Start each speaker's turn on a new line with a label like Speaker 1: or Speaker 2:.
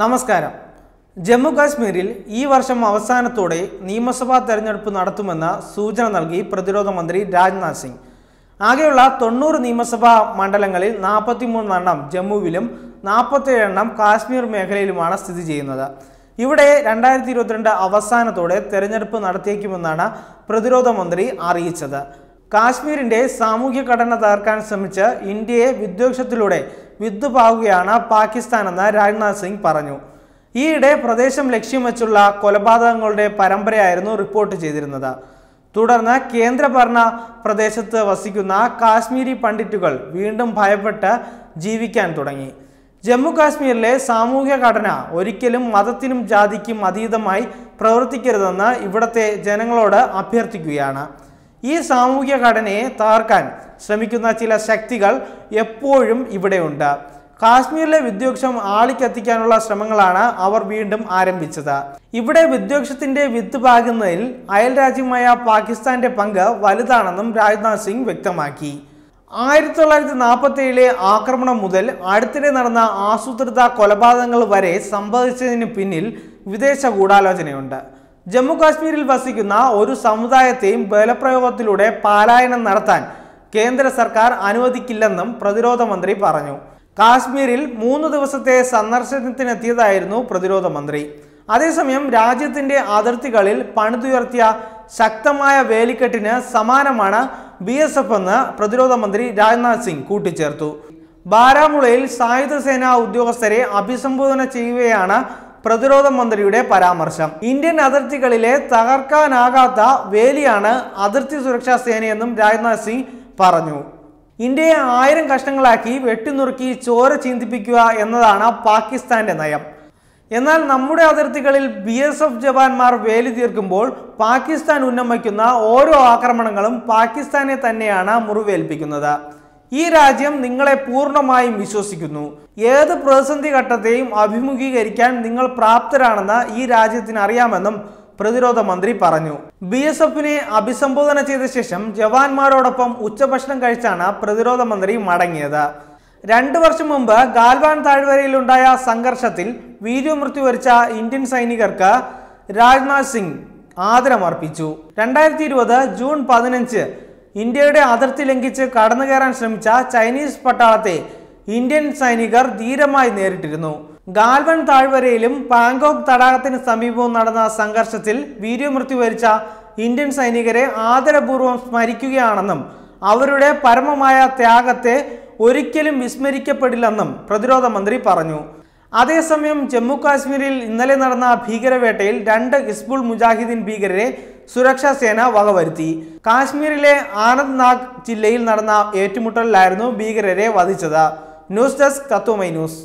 Speaker 1: നമസ്കാരം ജമ്മു കാശ്മീരിൽ ഈ വർഷം അവസാനത്തോടെ നിയമസഭാ തെരഞ്ഞെടുപ്പ് നടത്തുമെന്ന സൂചന നൽകി പ്രതിരോധ മന്ത്രി രാജ്നാഥ് സിംഗ് ആകെയുള്ള തൊണ്ണൂറ് നിയമസഭാ മണ്ഡലങ്ങളിൽ നാൽപ്പത്തിമൂന്നെണ്ണം ജമ്മുവിലും നാൽപ്പത്തേഴെണ്ണം കാശ്മീർ മേഖലയിലുമാണ് സ്ഥിതി ചെയ്യുന്നത് ഇവിടെ രണ്ടായിരത്തി ഇരുപത്തിരണ്ട് അവസാനത്തോടെ തെരഞ്ഞെടുപ്പ് നടത്തിയേക്കുമെന്നാണ് പ്രതിരോധ മന്ത്രി അറിയിച്ചത് കാശ്മീരിൻ്റെ സാമൂഹ്യ ഘടന തകർക്കാൻ ശ്രമിച്ച് ഇന്ത്യയെ വിദ്വേഷത്തിലൂടെ പാകിസ്ഥാൻ പാകിസ്ഥാനെന്ന് രാജ്നാഥ് സിംഗ് പറഞ്ഞു ഈയിടെ പ്രദേശം ലക്ഷ്യം വെച്ചുള്ള കൊലപാതകങ്ങളുടെ പരമ്പരയായിരുന്നു റിപ്പോർട്ട് ചെയ്തിരുന്നത് തുടർന്ന് കേന്ദ്രഭരണ പ്രദേശത്ത് വസിക്കുന്ന കാശ്മീരി പണ്ഡിറ്റുകൾ വീണ്ടും ഭയപ്പെട്ട് ജീവിക്കാൻ തുടങ്ങി ജമ്മു കാശ്മീരിലെ സാമൂഹ്യ ഘടന ഒരിക്കലും മതത്തിനും ജാതിക്കും അതീതമായി പ്രവർത്തിക്കരുതെന്ന് ഇവിടുത്തെ ജനങ്ങളോട് അഭ്യർത്ഥിക്കുകയാണ് ഈ സാമൂഹ്യ ഘടനയെ തകർക്കാൻ ശ്രമിക്കുന്ന ചില ശക്തികൾ എപ്പോഴും ഇവിടെയുണ്ട് കാശ്മീരിലെ വിദ്യോക്ഷം ആളിക്കത്തിക്കാനുള്ള ശ്രമങ്ങളാണ് അവർ വീണ്ടും ആരംഭിച്ചത് ഇവിടെ വിദ്യോക്ഷത്തിന്റെ വിത്ത് പാകുന്നതിൽ അയൽരാജ്യമായ പാകിസ്ഥാന്റെ പങ്ക് വലുതാണെന്നും രാജ്നാഥ് സിംഗ് വ്യക്തമാക്കി ആയിരത്തി തൊള്ളായിരത്തി നാൽപ്പത്തി ഏഴിലെ ആക്രമണം മുതൽ അടുത്തിടെ നടന്ന ആസൂത്രിത കൊലപാതകങ്ങൾ വരെ സംഭവിച്ചതിന് പിന്നിൽ വിദേശ ഗൂഢാലോചനയുണ്ട് ജമ്മു കാശ്മീരിൽ വസിക്കുന്ന ഒരു സമുദായത്തെയും ബലപ്രയോഗത്തിലൂടെ പാലായനം നടത്താൻ കേന്ദ്ര സർക്കാർ അനുവദിക്കില്ലെന്നും പ്രതിരോധ മന്ത്രി പറഞ്ഞു കാശ്മീരിൽ മൂന്ന് ദിവസത്തെ സന്ദർശനത്തിനെത്തിയതായിരുന്നു പ്രതിരോധ മന്ത്രി അതേസമയം രാജ്യത്തിന്റെ അതിർത്തികളിൽ പണിതുയർത്തിയ ശക്തമായ വേലിക്കെട്ടിന് സമാനമാണ് ബി എസ് എഫ് എന്ന് പ്രതിരോധ മന്ത്രി രാജ്നാഥ് സിംഗ് കൂട്ടിച്ചേർത്തു ബാരാമുളയിൽ സായുധ സേനാ ഉദ്യോഗസ്ഥരെ അഭിസംബോധന ചെയ്യുകയാണ് പ്രതിരോധ മന്ത്രിയുടെ പരാമർശം ഇന്ത്യൻ അതിർത്തികളിലെ തകർക്കാനാകാത്ത വേലിയാണ് അതിർത്തി സുരക്ഷാ സേനയെന്നും രാജ്നാഥ് സിംഗ് പറഞ്ഞു ഇന്ത്യയെ ആയിരം കഷ്ണങ്ങളാക്കി വെട്ടിനുറുക്കി ചോര ചിന്തിപ്പിക്കുക എന്നതാണ് പാകിസ്ഥാന്റെ നയം എന്നാൽ നമ്മുടെ അതിർത്തികളിൽ ബി എസ് എഫ് ജവാന്മാർ വേലി തീർക്കുമ്പോൾ പാകിസ്ഥാൻ ഉന്നമിക്കുന്ന ഓരോ ആക്രമണങ്ങളും പാകിസ്ഥാനെ തന്നെയാണ് മുറിവേൽപ്പിക്കുന്നത് ഈ രാജ്യം നിങ്ങളെ പൂർണ്ണമായും വിശ്വസിക്കുന്നു ഏത് പ്രതിസന്ധി ഘട്ടത്തെയും അഭിമുഖീകരിക്കാൻ നിങ്ങൾ പ്രാപ്തരാണെന്ന് ഈ രാജ്യത്തിന് അറിയാമെന്നും പ്രതിരോധ മന്ത്രി പറഞ്ഞു ബി എസ് എഫിനെ അഭിസംബോധന ചെയ്ത ശേഷം ജവാന്മാരോടൊപ്പം ഉച്ചഭക്ഷണം കഴിച്ചാണ് പ്രതിരോധ മന്ത്രി മടങ്ങിയത് രണ്ടു വർഷം മുമ്പ് ഗാൽവാൻ താഴ്വരയിലുണ്ടായ സംഘർഷത്തിൽ വീര്യമൃത്യു വരിച്ച ഇന്ത്യൻ സൈനികർക്ക് രാജ്നാഥ് സിംഗ് ആദരമർപ്പിച്ചു രണ്ടായിരത്തി ഇരുപത് ജൂൺ പതിനഞ്ച് ഇന്ത്യയുടെ അതിർത്തി ലംഘിച്ച് കടന്നു കയറാൻ ശ്രമിച്ച ചൈനീസ് പട്ടാളത്തെ ഇന്ത്യൻ സൈനികർ ധീരമായി നേരിട്ടിരുന്നു ഗാൽവൻ താഴ്വരയിലും പാങ്കോക്ക് തടാകത്തിന് സമീപവും നടന്ന സംഘർഷത്തിൽ വീര്യമൃത്യു വരിച്ച ഇന്ത്യൻ സൈനികരെ ആദരപൂർവ്വം സ്മരിക്കുകയാണെന്നും അവരുടെ പരമമായ ത്യാഗത്തെ ഒരിക്കലും വിസ്മരിക്കപ്പെടില്ലെന്നും പ്രതിരോധ മന്ത്രി പറഞ്ഞു അതേസമയം ജമ്മു കാശ്മീരിൽ ഇന്നലെ നടന്ന ഭീകരവേട്ടയിൽ രണ്ട് ഹിസ്ബുൾ മുജാഹിദ്ദീൻ ഭീകരരെ സുരക്ഷാ സേന വകവരുത്തി കാശ്മീരിലെ നാഗ് ജില്ലയിൽ നടന്ന ഏറ്റുമുട്ടലിലായിരുന്നു ഭീകരരെ വധിച്ചത് ന്യൂസ് ഡെസ്ക് തത്വമൈ ന്യൂസ്